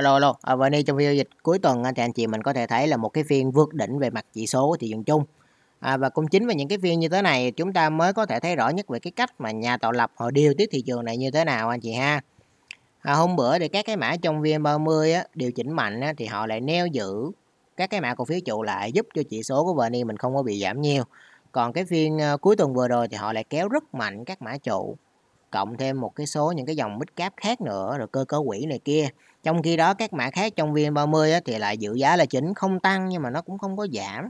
Alo alo, à, và đây trong video dịch cuối tuần à, thì anh chị mình có thể thấy là một cái phiên vượt đỉnh về mặt chỉ số thị trường chung. À, và cũng chính về những cái phiên như thế này chúng ta mới có thể thấy rõ nhất về cái cách mà nhà tạo lập họ điều tiết thị trường này như thế nào anh chị ha. À, hôm bữa thì các cái mã trong VN30 á, điều chỉnh mạnh á, thì họ lại neo giữ các cái mã cổ phiếu trụ lại giúp cho chỉ số của VN mình không có bị giảm nhiều. Còn cái phiên à, cuối tuần vừa rồi thì họ lại kéo rất mạnh các mã trụ cộng thêm một cái số những cái dòng mid cap khác nữa rồi cơ cấu quỹ này kia trong khi đó các mã khác trong VN30 á, thì lại giữ giá là chỉnh không tăng nhưng mà nó cũng không có giảm.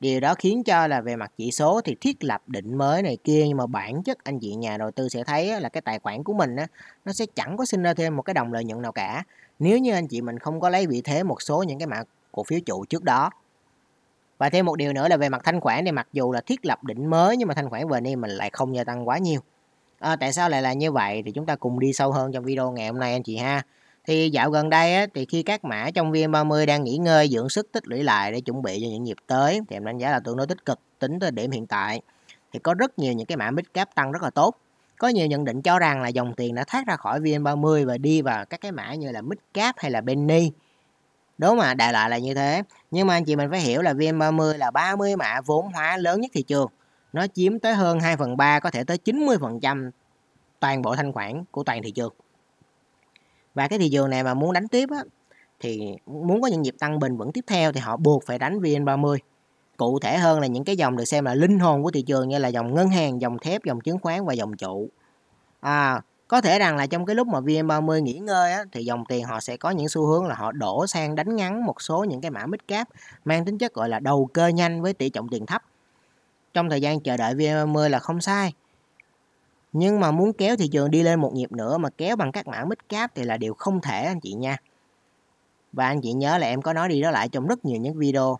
Điều đó khiến cho là về mặt chỉ số thì thiết lập định mới này kia nhưng mà bản chất anh chị nhà đầu tư sẽ thấy là cái tài khoản của mình nó sẽ chẳng có sinh ra thêm một cái đồng lợi nhuận nào cả nếu như anh chị mình không có lấy vị thế một số những cái mã cổ phiếu trụ trước đó. Và thêm một điều nữa là về mặt thanh khoản thì mặc dù là thiết lập đỉnh mới nhưng mà thanh khoản về VN mình lại không gia tăng quá nhiều. À, tại sao lại là như vậy thì chúng ta cùng đi sâu hơn trong video ngày hôm nay anh chị ha. Thì dạo gần đây á, thì khi các mã trong VN30 đang nghỉ ngơi dưỡng sức tích lũy lại để chuẩn bị cho những nhịp tới thì em đánh giá là tương đối tích cực tính tới điểm hiện tại. Thì có rất nhiều những cái mã mid cap tăng rất là tốt. Có nhiều nhận định cho rằng là dòng tiền đã thoát ra khỏi VN30 và đi vào các cái mã như là mid cap hay là penny. Đúng mà, đại loại là như thế. Nhưng mà anh chị mình phải hiểu là VN30 là 30 mã vốn hóa lớn nhất thị trường. Nó chiếm tới hơn 2 phần 3, có thể tới 90% toàn bộ thanh khoản của toàn thị trường và cái thị trường này mà muốn đánh tiếp á, thì muốn có những nhịp tăng bình vững tiếp theo thì họ buộc phải đánh VN30 cụ thể hơn là những cái dòng được xem là linh hồn của thị trường như là dòng ngân hàng, dòng thép, dòng chứng khoán và dòng trụ. À, có thể rằng là trong cái lúc mà VN30 nghỉ ngơi á, thì dòng tiền họ sẽ có những xu hướng là họ đổ sang đánh ngắn một số những cái mã mid cap mang tính chất gọi là đầu cơ nhanh với tỷ trọng tiền thấp. Trong thời gian chờ đợi VN30 là không sai, nhưng mà muốn kéo thị trường đi lên một nhịp nữa mà kéo bằng các mã mít cáp thì là điều không thể anh chị nha và anh chị nhớ là em có nói đi đó lại trong rất nhiều những video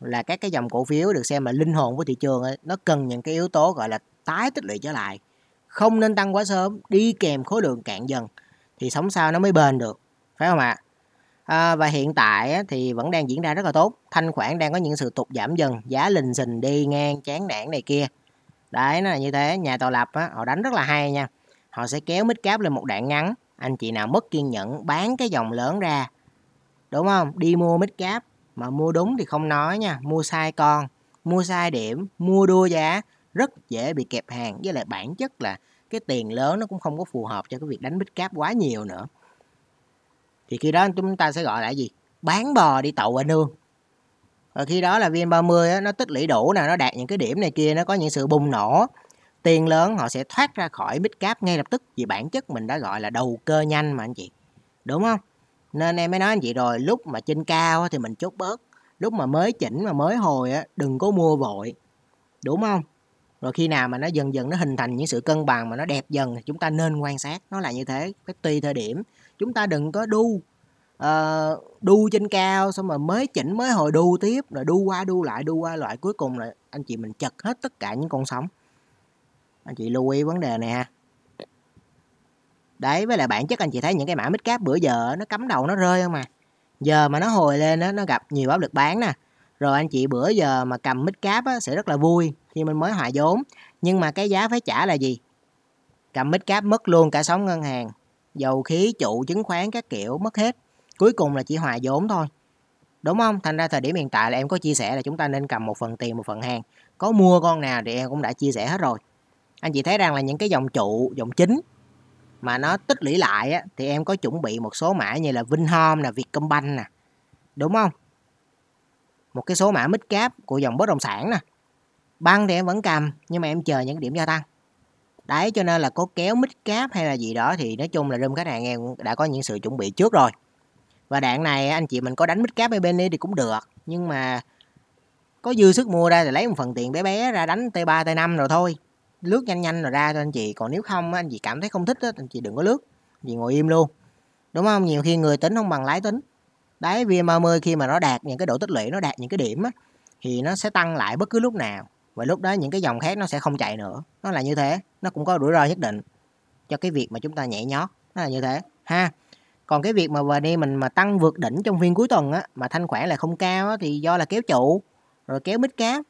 là các cái dòng cổ phiếu được xem là linh hồn của thị trường ấy, nó cần những cái yếu tố gọi là tái tích lũy trở lại không nên tăng quá sớm đi kèm khối lượng cạn dần thì sống sao nó mới bền được phải không ạ à, và hiện tại thì vẫn đang diễn ra rất là tốt thanh khoản đang có những sự tụt giảm dần giá lình xình đi ngang chán nản này kia đấy nó là như thế nhà tạo lập á, họ đánh rất là hay nha họ sẽ kéo mít cáp lên một đoạn ngắn anh chị nào mất kiên nhẫn bán cái dòng lớn ra đúng không đi mua mít cáp mà mua đúng thì không nói nha mua sai con mua sai điểm mua đua giá rất dễ bị kẹp hàng với lại bản chất là cái tiền lớn nó cũng không có phù hợp cho cái việc đánh mít cáp quá nhiều nữa thì khi đó chúng ta sẽ gọi là gì bán bò đi tậu anh nương rồi khi đó là VN30 á, nó tích lũy đủ nè nó đạt những cái điểm này kia nó có những sự bùng nổ tiền lớn họ sẽ thoát ra khỏi midcap ngay lập tức vì bản chất mình đã gọi là đầu cơ nhanh mà anh chị đúng không nên em mới nói anh chị rồi lúc mà trên cao thì mình chốt bớt lúc mà mới chỉnh mà mới hồi á đừng có mua vội đúng không rồi khi nào mà nó dần dần nó hình thành những sự cân bằng mà nó đẹp dần thì chúng ta nên quan sát nó là như thế phải tùy thời điểm chúng ta đừng có đu uh, đu trên cao xong rồi mới chỉnh mới hồi đu tiếp rồi đu qua đu lại đu qua loại cuối cùng là anh chị mình chật hết tất cả những con sóng anh chị lưu ý vấn đề này ha đấy với lại bản chất anh chị thấy những cái mã mít cáp bữa giờ nó cắm đầu nó rơi không mà giờ mà nó hồi lên đó, nó gặp nhiều áp lực bán nè rồi anh chị bữa giờ mà cầm mít cáp á, sẽ rất là vui khi mình mới hòa vốn nhưng mà cái giá phải trả là gì cầm mít cáp mất luôn cả sóng ngân hàng dầu khí trụ chứng khoán các kiểu mất hết Cuối cùng là chỉ hòa vốn thôi. Đúng không? Thành ra thời điểm hiện tại là em có chia sẻ là chúng ta nên cầm một phần tiền, một phần hàng. Có mua con nào thì em cũng đã chia sẻ hết rồi. Anh chị thấy rằng là những cái dòng trụ, dòng chính mà nó tích lũy lại á, thì em có chuẩn bị một số mã như là Vinhome nè, Vietcombank nè. Đúng không? Một cái số mã mít cáp của dòng bất động sản nè. Băng thì em vẫn cầm nhưng mà em chờ những điểm gia tăng. Đấy cho nên là có kéo mít cáp hay là gì đó thì nói chung là room khách hàng em đã có những sự chuẩn bị trước rồi và đạn này anh chị mình có đánh mít cáp ở bên đi thì cũng được nhưng mà có dư sức mua ra thì lấy một phần tiền bé bé ra đánh t 3 t 5 rồi thôi lướt nhanh nhanh rồi ra cho anh chị còn nếu không anh chị cảm thấy không thích đó, anh chị đừng có lướt anh chị ngồi im luôn đúng không nhiều khi người tính không bằng lái tính đấy VM30 khi mà nó đạt những cái độ tích lũy nó đạt những cái điểm á, thì nó sẽ tăng lại bất cứ lúc nào và lúc đó những cái dòng khác nó sẽ không chạy nữa nó là như thế nó cũng có rủi ro nhất định cho cái việc mà chúng ta nhảy nhót nó là như thế ha còn cái việc mà vào đi mình mà tăng vượt đỉnh trong phiên cuối tuần á mà thanh khoản là không cao á, thì do là kéo trụ rồi kéo mít cá,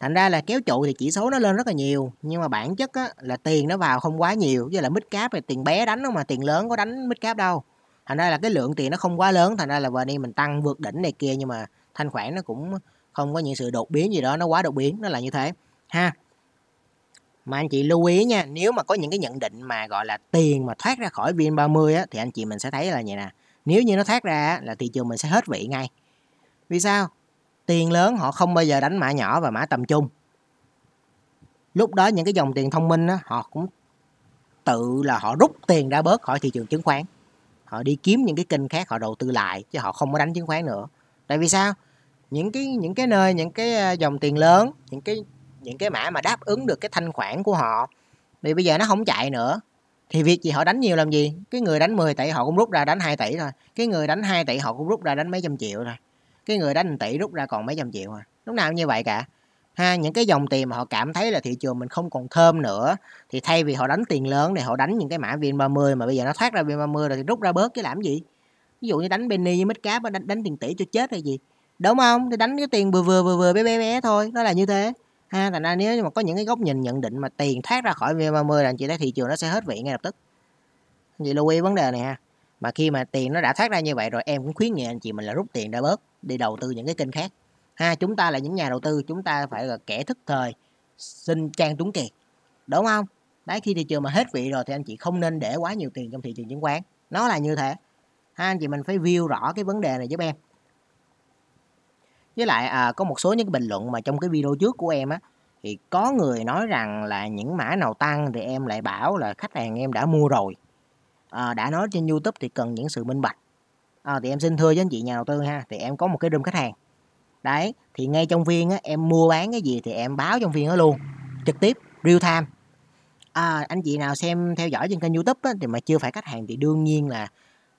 thành ra là kéo trụ thì chỉ số nó lên rất là nhiều nhưng mà bản chất á, là tiền nó vào không quá nhiều với là mít cáp thì tiền bé đánh không mà tiền lớn có đánh mít cáp đâu thành ra là cái lượng tiền nó không quá lớn thành ra là vào đi mình tăng vượt đỉnh này kia nhưng mà thanh khoản nó cũng không có những sự đột biến gì đó nó quá đột biến nó là như thế ha mà anh chị lưu ý nha nếu mà có những cái nhận định mà gọi là tiền mà thoát ra khỏi vn 30 á, thì anh chị mình sẽ thấy là vậy nè nếu như nó thoát ra là thị trường mình sẽ hết vị ngay vì sao tiền lớn họ không bao giờ đánh mã nhỏ và mã tầm trung lúc đó những cái dòng tiền thông minh á, họ cũng tự là họ rút tiền ra bớt khỏi thị trường chứng khoán họ đi kiếm những cái kênh khác họ đầu tư lại chứ họ không có đánh chứng khoán nữa tại vì sao những cái những cái nơi những cái à, dòng tiền lớn những cái những cái mã mà đáp ứng được cái thanh khoản của họ thì bây giờ nó không chạy nữa thì việc gì họ đánh nhiều làm gì cái người đánh 10 tỷ họ cũng rút ra đánh 2 tỷ thôi cái người đánh 2 tỷ họ cũng rút ra đánh mấy trăm triệu thôi cái người đánh 1 tỷ rút ra còn mấy trăm triệu à lúc nào như vậy cả ha những cái dòng tiền mà họ cảm thấy là thị trường mình không còn thơm nữa thì thay vì họ đánh tiền lớn thì họ đánh những cái mã vn 30 mà bây giờ nó thoát ra vn 30 rồi thì rút ra bớt cái làm gì ví dụ như đánh penny với midcap đánh, đánh tiền tỷ cho chết hay gì đúng không thì đánh cái tiền vừa vừa vừa vừa bé bé bé thôi nó là như thế ha thành ra nếu mà có những cái góc nhìn nhận định mà tiền thoát ra khỏi VN30 là chị thấy thị trường nó sẽ hết vị ngay lập tức anh chị lưu ý vấn đề này ha mà khi mà tiền nó đã thoát ra như vậy rồi em cũng khuyến nghị anh chị mình là rút tiền ra bớt đi đầu tư những cái kênh khác ha chúng ta là những nhà đầu tư chúng ta phải là kẻ thức thời xin trang tuấn kiệt đúng không đấy khi thị trường mà hết vị rồi thì anh chị không nên để quá nhiều tiền trong thị trường chứng khoán nó là như thế ha anh chị mình phải view rõ cái vấn đề này giúp em với lại à, có một số những cái bình luận mà trong cái video trước của em á thì có người nói rằng là những mã nào tăng thì em lại bảo là khách hàng em đã mua rồi à, đã nói trên YouTube thì cần những sự minh bạch à, thì em xin thưa với anh chị nhà đầu tư ha thì em có một cái room khách hàng đấy thì ngay trong viên á, em mua bán cái gì thì em báo trong viên đó luôn trực tiếp real time à, anh chị nào xem theo dõi trên kênh YouTube á, thì mà chưa phải khách hàng thì đương nhiên là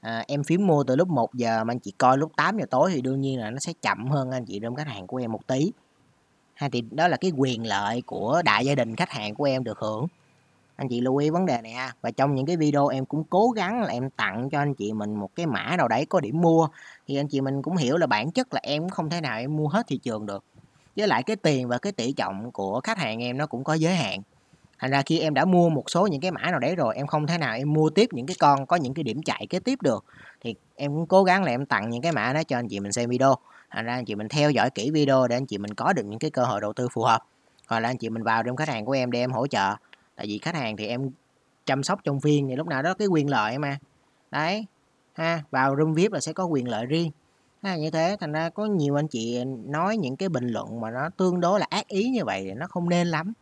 à, em phím mua từ lúc 1 giờ mà anh chị coi lúc 8 giờ tối thì đương nhiên là nó sẽ chậm hơn anh chị đơm khách hàng của em một tí ha thì đó là cái quyền lợi của đại gia đình khách hàng của em được hưởng anh chị lưu ý vấn đề này ha và trong những cái video em cũng cố gắng là em tặng cho anh chị mình một cái mã nào đấy có điểm mua thì anh chị mình cũng hiểu là bản chất là em không thể nào em mua hết thị trường được với lại cái tiền và cái tỷ trọng của khách hàng em nó cũng có giới hạn thành ra khi em đã mua một số những cái mã nào đấy rồi em không thể nào em mua tiếp những cái con có những cái điểm chạy kế tiếp được thì em cũng cố gắng là em tặng những cái mã đó cho anh chị mình xem video thành ra anh chị mình theo dõi kỹ video để anh chị mình có được những cái cơ hội đầu tư phù hợp hoặc là anh chị mình vào trong khách hàng của em để em hỗ trợ tại vì khách hàng thì em chăm sóc trong viên thì lúc nào đó cái quyền lợi mà đấy ha vào room vip là sẽ có quyền lợi riêng ha, như thế thành ra có nhiều anh chị nói những cái bình luận mà nó tương đối là ác ý như vậy thì nó không nên lắm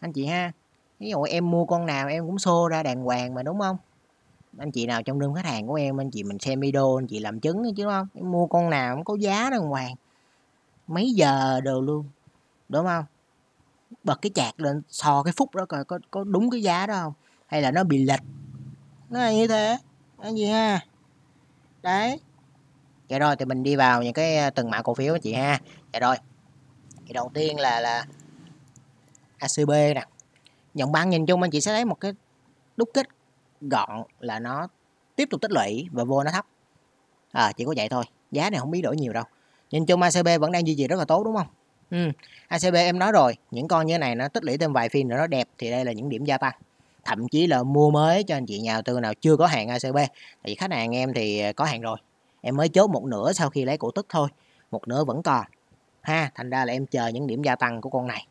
anh chị ha ví dụ em mua con nào em cũng xô ra đàng hoàng mà đúng không anh chị nào trong đơn khách hàng của em anh chị mình xem video anh chị làm chứng chứ đúng không em mua con nào cũng có giá đàng hoàng mấy giờ đồ luôn đúng không bật cái chạc lên sò cái phút đó coi có, có đúng cái giá đó không hay là nó bị lệch nó là như thế anh chị ha đấy vậy rồi thì mình đi vào những cái ờ, từng mã cổ phiếu anh chị ha vậy rồi thì đầu tiên là là ACB nè nhận ban nhìn chung anh chị sẽ thấy một cái đúc kết gọn là nó tiếp tục tích lũy và vô nó thấp à, chỉ có vậy thôi giá này không biến đổi nhiều đâu nhìn chung ACB vẫn đang duy trì rất là tốt đúng không ừ. ACB em nói rồi những con như thế này nó tích lũy thêm vài phiên nữa nó đẹp thì đây là những điểm gia tăng thậm chí là mua mới cho anh chị nhà đầu tư nào chưa có hàng ACB thì khách hàng em thì có hàng rồi em mới chốt một nửa sau khi lấy cổ tức thôi một nửa vẫn còn ha thành ra là em chờ những điểm gia tăng của con này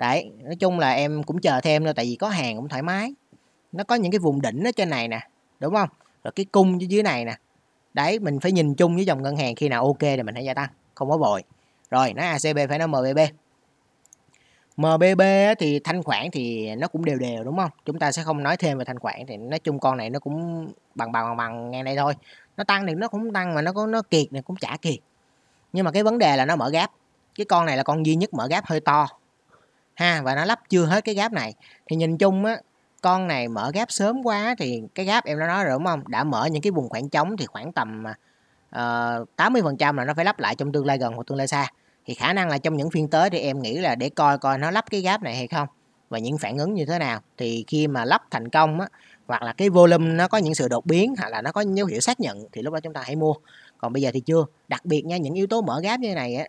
đấy nói chung là em cũng chờ thêm thôi tại vì có hàng cũng thoải mái nó có những cái vùng đỉnh ở trên này nè đúng không rồi cái cung dưới này nè đấy mình phải nhìn chung với dòng ngân hàng khi nào ok thì mình hãy gia tăng không có vội rồi nó acb phải nó mbb mbb thì thanh khoản thì nó cũng đều đều đúng không chúng ta sẽ không nói thêm về thanh khoản thì nói chung con này nó cũng bằng bằng bằng, bằng ngang đây thôi nó tăng thì nó cũng tăng mà nó có nó kiệt thì cũng chả kiệt nhưng mà cái vấn đề là nó mở gáp cái con này là con duy nhất mở gáp hơi to ha và nó lắp chưa hết cái gáp này thì nhìn chung á con này mở gáp sớm quá thì cái gáp em đã nói rồi đúng không đã mở những cái vùng khoảng trống thì khoảng tầm uh, à, 80 ờ, phần trăm là nó phải lắp lại trong tương lai gần hoặc tương lai xa thì khả năng là trong những phiên tới thì em nghĩ là để coi coi nó lắp cái gáp này hay không và những phản ứng như thế nào thì khi mà lắp thành công á, hoặc là cái volume nó có những sự đột biến hoặc là nó có dấu hiệu xác nhận thì lúc đó chúng ta hãy mua còn bây giờ thì chưa đặc biệt nha những yếu tố mở gáp như này á,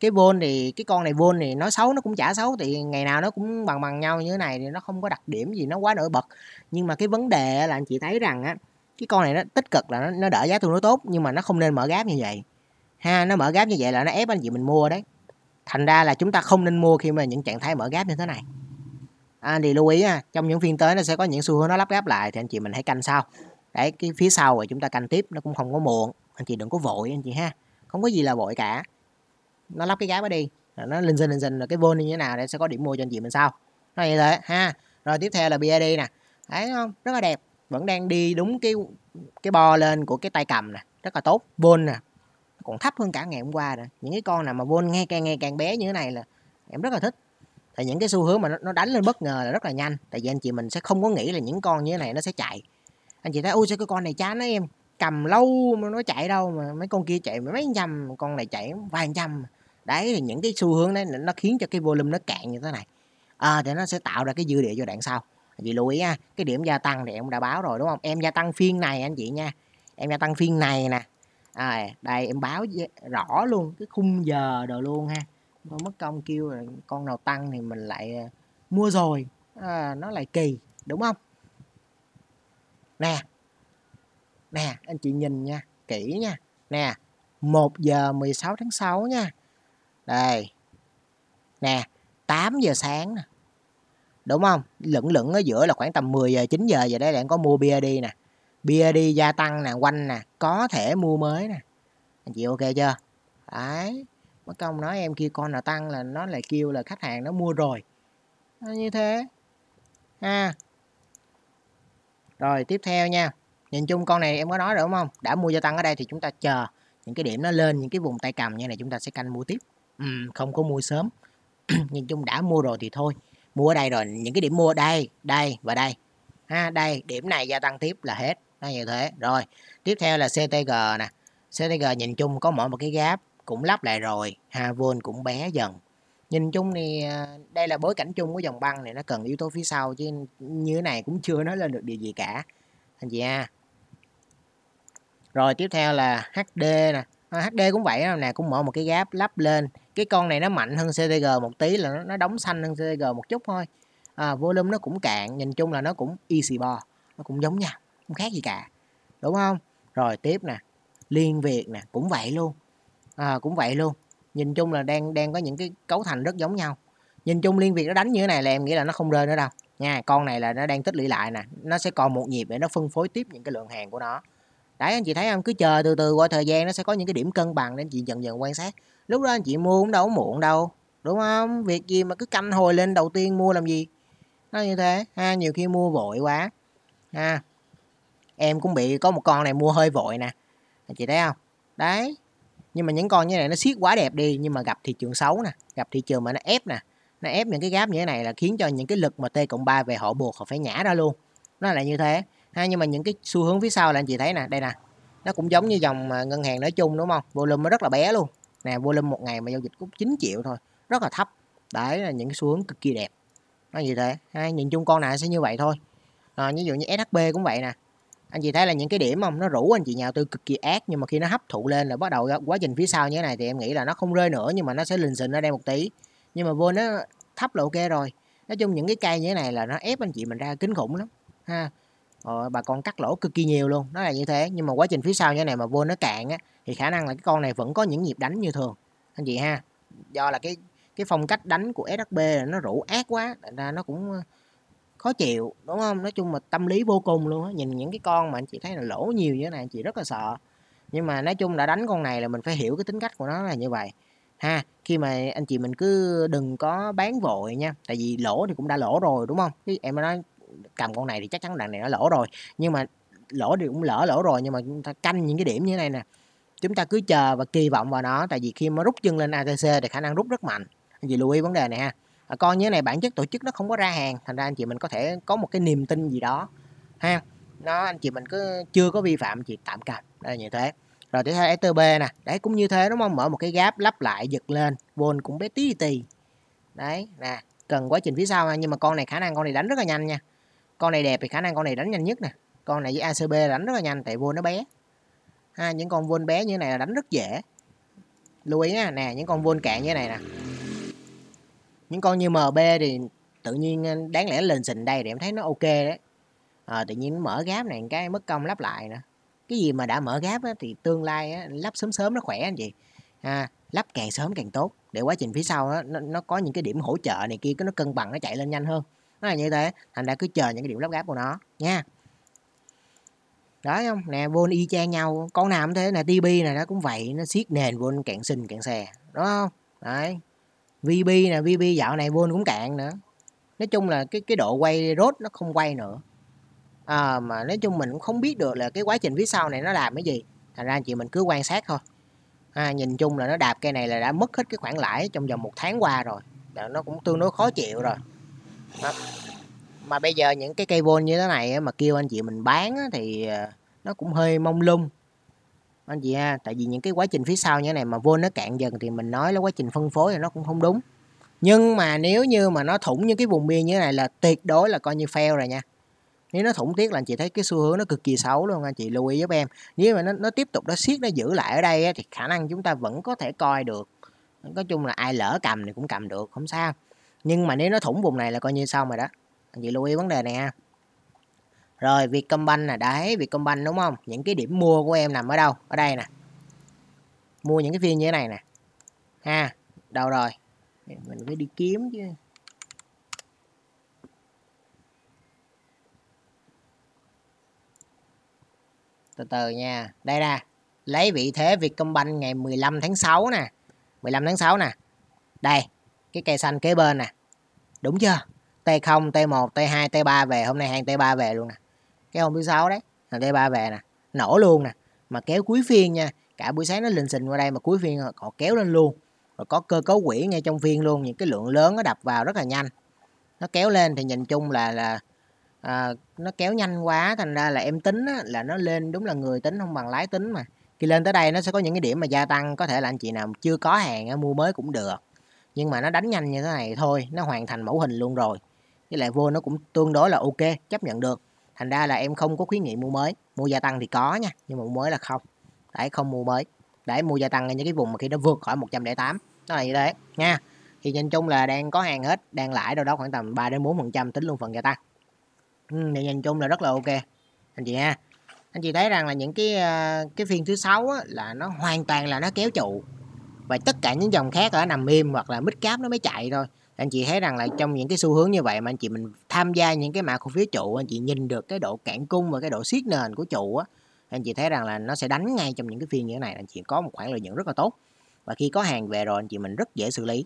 cái vôn thì cái con này vôn thì nó xấu nó cũng chả xấu thì ngày nào nó cũng bằng bằng nhau như thế này thì nó không có đặc điểm gì nó quá nổi bật nhưng mà cái vấn đề là anh chị thấy rằng á cái con này nó tích cực là nó, nó đỡ giá tương đối tốt nhưng mà nó không nên mở gáp như vậy ha nó mở gáp như vậy là nó ép anh chị mình mua đấy thành ra là chúng ta không nên mua khi mà những trạng thái mở gáp như thế này à, thì lưu ý ha, trong những phiên tới nó sẽ có những xu hướng nó lắp gáp lại thì anh chị mình hãy canh sau đấy cái phía sau rồi chúng ta canh tiếp nó cũng không có muộn anh chị đừng có vội anh chị ha không có gì là vội cả nó lắp cái gáp đó đi nó lên dần lên dần là cái vô như thế nào để sẽ có điểm mua cho anh chị mình sau nó như thế ha rồi tiếp theo là BID nè thấy không rất là đẹp vẫn đang đi đúng cái cái bo lên của cái tay cầm nè rất là tốt vôn nè còn thấp hơn cả ngày hôm qua nè những cái con nào mà vôn ngay càng ngày càng bé như thế này là em rất là thích thì những cái xu hướng mà nó, nó đánh lên bất ngờ là rất là nhanh tại vì anh chị mình sẽ không có nghĩ là những con như thế này nó sẽ chạy anh chị thấy ui sao cái con này chán đấy em cầm lâu mà nó chạy đâu mà mấy con kia chạy mấy trăm con này chạy vài trăm đấy thì những cái xu hướng đấy nó khiến cho cái volume nó cạn như thế này à, thì nó sẽ tạo ra cái dư địa cho đoạn sau anh lưu ý nha cái điểm gia tăng thì em đã báo rồi đúng không em gia tăng phiên này anh chị nha em gia tăng phiên này nè à, đây em báo rõ luôn cái khung giờ đồ luôn ha không mất công kêu là con nào tăng thì mình lại à, mua rồi à, nó lại kỳ đúng không nè nè anh chị nhìn nha kỹ nha nè 1 giờ 16 tháng 6 nha đây nè 8 giờ sáng nè đúng không lửng lửng ở giữa là khoảng tầm 10 giờ 9 giờ vậy đấy bạn có mua bia đi nè bia đi gia tăng nè quanh nè có thể mua mới nè anh chị ok chưa đấy mất công nói em kia con nào tăng là nó lại kêu là khách hàng nó mua rồi nó như thế ha à. rồi tiếp theo nha nhìn chung con này em có nói rồi đúng không đã mua gia tăng ở đây thì chúng ta chờ những cái điểm nó lên những cái vùng tay cầm như này chúng ta sẽ canh mua tiếp Ừ, không có mua sớm nhìn chung đã mua rồi thì thôi mua ở đây rồi những cái điểm mua đây đây và đây ha đây điểm này gia tăng tiếp là hết nó như thế rồi tiếp theo là CTG nè CTG nhìn chung có mỗi một cái gáp cũng lắp lại rồi ha vôn cũng bé dần nhìn chung thì à, đây là bối cảnh chung của dòng băng này nó cần yếu tố phía sau chứ như thế này cũng chưa nói lên được điều gì cả anh chị ha rồi tiếp theo là HD nè à, HD cũng vậy nè cũng mở một cái gáp lắp lên cái con này nó mạnh hơn CTG một tí là nó, nó đóng xanh hơn CTG một chút thôi à, volume nó cũng cạn nhìn chung là nó cũng easy bo nó cũng giống nhau không khác gì cả đúng không rồi tiếp nè liên việt nè cũng vậy luôn à, cũng vậy luôn nhìn chung là đang đang có những cái cấu thành rất giống nhau nhìn chung liên việt nó đánh như thế này là em nghĩ là nó không rơi nữa đâu nha con này là nó đang tích lũy lại nè nó sẽ còn một nhịp để nó phân phối tiếp những cái lượng hàng của nó đấy anh chị thấy không cứ chờ từ từ qua thời gian nó sẽ có những cái điểm cân bằng nên chị dần dần quan sát Lúc đó anh chị mua cũng đâu muộn đâu. Đúng không? Việc gì mà cứ canh hồi lên đầu tiên mua làm gì? Nó như thế. Ha, nhiều khi mua vội quá. Ha. Em cũng bị có một con này mua hơi vội nè. Anh chị thấy không? Đấy. Nhưng mà những con như này nó siết quá đẹp đi. Nhưng mà gặp thị trường xấu nè. Gặp thị trường mà nó ép nè. Nó ép những cái gáp như thế này là khiến cho những cái lực mà T cộng ba về họ buộc họ phải nhả ra luôn. Nó là như thế. Ha, nhưng mà những cái xu hướng phía sau là anh chị thấy nè. Đây nè. Nó cũng giống như dòng à, ngân hàng nói chung đúng không? Volume nó rất là bé luôn nè volume một ngày mà giao dịch cũng 9 triệu thôi rất là thấp đấy là những cái xu hướng cực kỳ đẹp nó như thế ha, nhìn chung con này sẽ như vậy thôi à, ví dụ như SHB cũng vậy nè anh chị thấy là những cái điểm không nó rủ anh chị nhà đầu tư cực kỳ ác nhưng mà khi nó hấp thụ lên là bắt đầu quá trình phía sau như thế này thì em nghĩ là nó không rơi nữa nhưng mà nó sẽ lình xình ở đây một tí nhưng mà vô nó thấp là ok rồi nói chung những cái cây như thế này là nó ép anh chị mình ra kinh khủng lắm ha Ờ, bà con cắt lỗ cực kỳ nhiều luôn nó là như thế nhưng mà quá trình phía sau như thế này mà vô nó cạn á thì khả năng là cái con này vẫn có những nhịp đánh như thường anh chị ha do là cái cái phong cách đánh của SHB nó rủ ác quá thành ra nó cũng ờ, khó chịu đúng không nói chung mà tâm lý vô cùng luôn á nhìn những cái con mà anh chị thấy là lỗ nhiều như thế này anh chị rất là sợ nhưng mà nói chung đã đánh con này là mình phải hiểu cái tính cách của nó là như vậy ha khi mà anh chị mình cứ đừng có bán vội nha tại vì lỗ thì cũng đã lỗ rồi đúng không em nói cầm con này thì chắc chắn đằng này nó lỗ rồi nhưng mà lỗ thì cũng lỡ lỗ rồi nhưng mà chúng ta canh những cái điểm như thế này nè chúng ta cứ chờ và kỳ vọng vào nó tại vì khi mà rút chân lên ATC thì khả năng rút rất mạnh anh chị lưu ý vấn đề này ha à, coi như thế này bản chất tổ chức nó không có ra hàng thành ra anh chị mình có thể có một cái niềm tin gì đó ha nó anh chị mình cứ chưa có vi phạm chị tạm cầm đây như thế rồi tiếp theo STB nè đấy cũng như thế đúng không mở một cái gáp lắp lại giật lên vôn cũng bé tí tì đấy nè cần quá trình phía sau nhưng mà con này khả năng con này đánh rất là nhanh nha con này đẹp thì khả năng con này đánh nhanh nhất nè con này với acb đánh rất là nhanh tại vô nó bé ha những con vôn bé như này là đánh rất dễ lưu ý nha nè những con vôn cạn như này nè những con như mb thì tự nhiên ờ, đáng lẽ lên xình đây thì em thấy nó ok đấy à, tự nhiên mở gáp này cái mất công lắp lại nữa cái gì mà đã mở gáp á, thì tương lai á, lắp sớm sớm nó khỏe anh chị à, lắp càng sớm càng tốt để quá trình phía sau đó, nó, nó có những cái điểm hỗ trợ này kia cái nó cân bằng nó chạy lên nhanh hơn nó là như thế thành ra cứ chờ những cái điểm lắp ráp của nó nha đó không nè vô y chang nhau con nào cũng thế nè tb này nó cũng vậy nó siết nền vô cạn sinh cạn xè đó không đấy vb nè vb dạo này vô cũng cạn nữa nói chung là cái cái độ quay rốt nó không quay nữa à, mà nói chung mình cũng không biết được là cái quá trình phía sau này nó làm cái gì thành ra chị mình cứ quan sát thôi à, nhìn chung là nó đạp cây này là đã mất hết cái khoản lãi trong vòng một tháng qua rồi nó cũng tương đối khó chịu rồi mà, mà bây giờ những cái cây vôn như thế này mà kêu anh chị mình bán thì ờ, nó cũng hơi mông lung anh chị ha tại vì những cái quá trình phía sau như thế này mà vôn nó cạn dần thì mình nói là quá trình phân phối thì nó cũng không đúng nhưng mà nếu như mà nó thủng những cái vùng biên như thế này là tuyệt đối là coi như fail rồi nha nếu nó thủng tiết là anh chị thấy cái xu hướng nó cực kỳ xấu luôn anh chị lưu ý giúp em nếu mà nó, nó tiếp tục nó siết nó giữ lại ở đây thì khả năng chúng ta vẫn có thể coi được nói chung là ai lỡ cầm thì cũng cầm được không sao nhưng mà nếu nó thủng vùng này là coi như xong rồi đó anh chị lưu ý vấn đề này ha rồi Vietcombank nè đấy Vietcombank đúng không những cái điểm mua của em nằm ở đâu ở đây nè mua những cái phiên như thế này nè ha đâu rồi mình phải đi kiếm chứ từ từ nha đây nè lấy vị thế Vietcombank ngày 15 tháng 6 nè 15 tháng 6 nè đây cái cây xanh kế bên nè Đúng chưa? T0, T1, T2, T3 về, hôm nay hàng T3 về luôn nè. Cái hôm thứ sáu đấy, hàng T3 về nè, nổ luôn nè. Mà kéo cuối phiên nha, cả buổi sáng nó lình xình qua đây mà cuối phiên họ kéo lên luôn. Rồi có cơ cấu quỹ ngay trong phiên luôn, những cái lượng lớn nó đập vào rất là nhanh. Nó kéo lên thì nhìn chung là là à, nó kéo nhanh quá thành ra là em tính á, là nó lên đúng là người tính không bằng lái tính mà khi lên tới đây nó sẽ có những cái điểm mà gia tăng có thể là anh chị nào chưa có hàng mua mới cũng được nhưng mà nó đánh nhanh như thế này thôi nó hoàn thành mẫu hình luôn rồi với lại vô nó cũng tương đối là ok chấp nhận được thành ra là em không có khuyến nghị mua mới mua gia tăng thì có nha nhưng mà mua mới là không đấy không mua mới để mua gia tăng ở những cái vùng mà khi nó vượt khỏi 108 nó là như thế nha thì nhìn chung là đang có hàng hết đang lãi đâu đó khoảng tầm 3 đến 4 phần trăm tính luôn phần gia tăng ừ, thì nhìn chung là rất là ok anh chị ha anh chị thấy rằng là những cái ờ, cái phiên thứ sáu là nó hoàn toàn là nó kéo trụ và tất cả những dòng khác ở nằm im hoặc là mít cap nó mới chạy thôi anh chị thấy rằng là trong những cái xu hướng như vậy mà anh chị mình tham gia những cái mã cổ phiếu trụ anh chị nhìn được cái độ cản cung và cái độ siết nền của trụ á anh chị thấy rằng là nó sẽ đánh ngay trong những cái phiên như thế này anh chị có một khoản lợi nhuận rất là tốt và khi có hàng về rồi anh chị mình rất dễ xử lý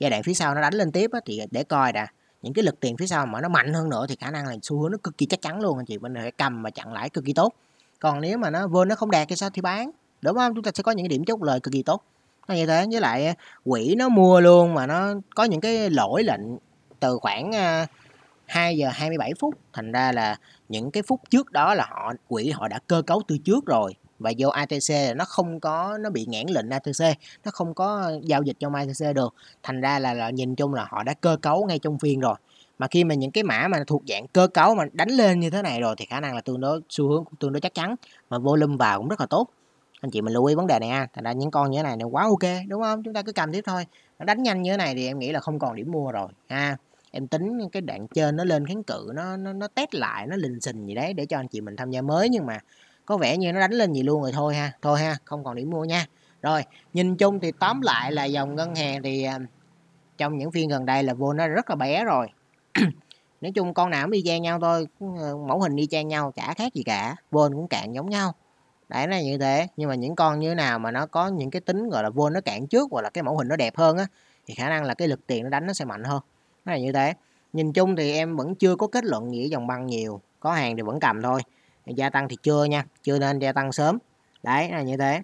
giai đoạn phía sau nó đánh lên tiếp á, thì để coi đã những cái lực tiền phía sau mà nó mạnh hơn nữa thì khả năng là xu hướng nó cực kỳ chắc chắn luôn anh chị mình phải cầm và chặn lãi cực kỳ tốt còn nếu mà nó vơn nó không đạt thì sao thì bán đúng không chúng ta sẽ có những điểm chốt lời cực kỳ tốt nó như thế với lại à, quỷ nó mua luôn mà nó có những cái lỗi lệnh từ khoảng 2 à, giờ 27 phút thành ra là những cái phút trước đó là họ quỹ họ đã cơ cấu từ trước rồi và vô ATC là nó không có nó bị ngãn lệnh ATC nó không có giao dịch trong ATC được thành ra là, là nhìn chung là họ đã cơ cấu ngay trong phiên rồi mà khi mà những cái mã mà thuộc dạng cơ cấu mà đánh lên như thế này rồi thì khả năng là tương đối xu hướng tương đối chắc chắn mà volume vào cũng rất là tốt anh chị mình lưu ý vấn đề này ha thành ra những con như thế này nó quá ok đúng không chúng ta cứ cầm tiếp thôi nó đánh nhanh như thế này thì em nghĩ là không còn điểm mua rồi ha em tính cái đoạn trên nó lên kháng cự nó nó, nó test lại nó lình xình gì đấy để cho anh chị mình tham gia mới nhưng mà có vẻ như nó đánh lên gì luôn rồi thôi ha thôi ha không còn điểm mua nha rồi nhìn chung thì tóm lại là dòng ngân hàng thì à, trong những phiên gần đây là vô nó rất là bé rồi nói chung con nào cũng y chang nhau thôi ờ, mẫu hình đi chang nhau chả khác gì cả vôn cũng cạn giống nhau đấy là như thế nhưng mà những con như thế nào mà nó có những cái tính gọi là vô nó cản trước hoặc là cái mẫu hình nó đẹp hơn á thì khả năng là cái lực tiền nó đánh nó sẽ mạnh hơn nó là như thế nhìn chung thì em vẫn chưa có kết luận gì dòng băng nhiều có hàng thì vẫn cầm thôi gia tăng thì chưa nha chưa nên gia tăng sớm đấy là như thế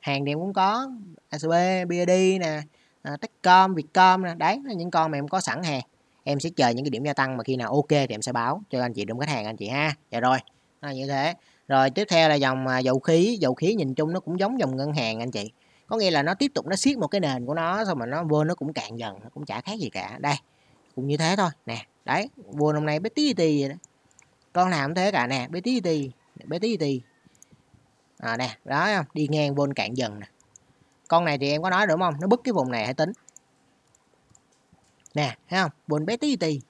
hàng thì em cũng có acb bid nè à, techcom vietcom nè đấy là những con mà em có sẵn hàng em sẽ chờ những cái điểm gia tăng mà khi nào ok thì em sẽ báo cho anh chị đúng khách hàng anh chị ha dạ rồi là như thế rồi tiếp theo là dòng à, dầu khí dầu khí nhìn chung nó cũng giống dòng ngân hàng anh chị có nghĩa là nó tiếp tục nó siết một cái nền của nó xong mà nó vô nó cũng cạn dần nó cũng chả khác gì cả đây cũng như thế thôi nè đấy vua năm nay bé tí tì vậy đó con làm thế cả nè bé tí tì bé tí tì à nè đó không đi ngang vô cạn dần nè con này thì em có nói đúng không nó bứt cái vùng này hãy tính nè thấy không bồn bé tí tì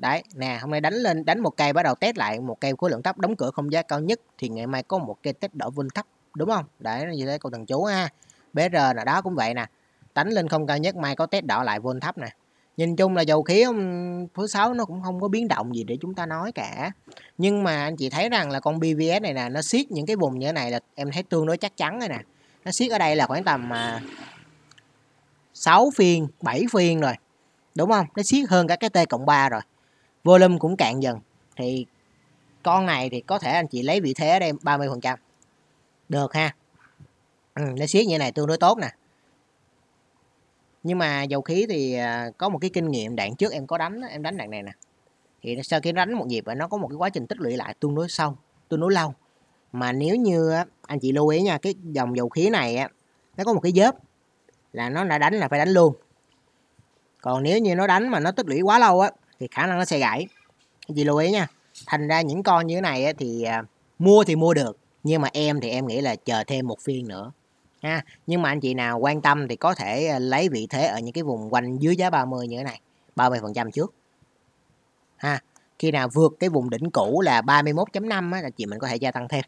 đấy nè hôm nay đánh lên đánh một cây bắt đầu test lại một cây khối lượng thấp đóng cửa không giá cao nhất thì ngày mai có một cây test đổi vun thấp đúng không đấy như thế cô thằng chú ha br là đó cũng vậy nè đánh lên không cao nhất mai có test đỏ lại vun thấp nè nhìn chung là dầu khí thứ um, sáu nó cũng không có biến động gì để chúng ta nói cả nhưng mà anh chị thấy rằng là con bvs này nè nó siết những cái vùng như thế này là em thấy tương đối chắc chắn rồi nè nó siết ở đây là khoảng tầm mà 6 phiên 7 phiên rồi đúng không nó siết hơn cả cái t cộng ba rồi volume cũng cạn dần thì con này thì có thể anh chị lấy vị thế ở đây 30 phần trăm được ha ừ, nó siết như này tương đối tốt nè nhưng mà dầu khí thì à, có một cái kinh nghiệm đạn trước em có đánh em đánh đạn này nè thì sau khi đánh một nhịp nó có một cái quá trình tích lũy lại tương đối sâu tương đối lâu mà nếu như anh chị lưu ý nha cái dòng dầu khí này á nó có một cái dớp là nó đã đánh là phải đánh luôn còn nếu như nó đánh mà nó tích lũy quá lâu á thì khả năng nó sẽ gãy anh chị lưu ý nha thành ra những con như thế này thì à, mua thì mua được nhưng mà em thì em nghĩ là chờ thêm một phiên nữa ha nhưng mà anh chị nào quan tâm thì có thể à, lấy vị thế ở những cái vùng quanh dưới giá 30 như thế này 30 phần trăm trước ha khi nào vượt cái vùng đỉnh cũ là 31.5 á, là chị mình có thể gia tăng thêm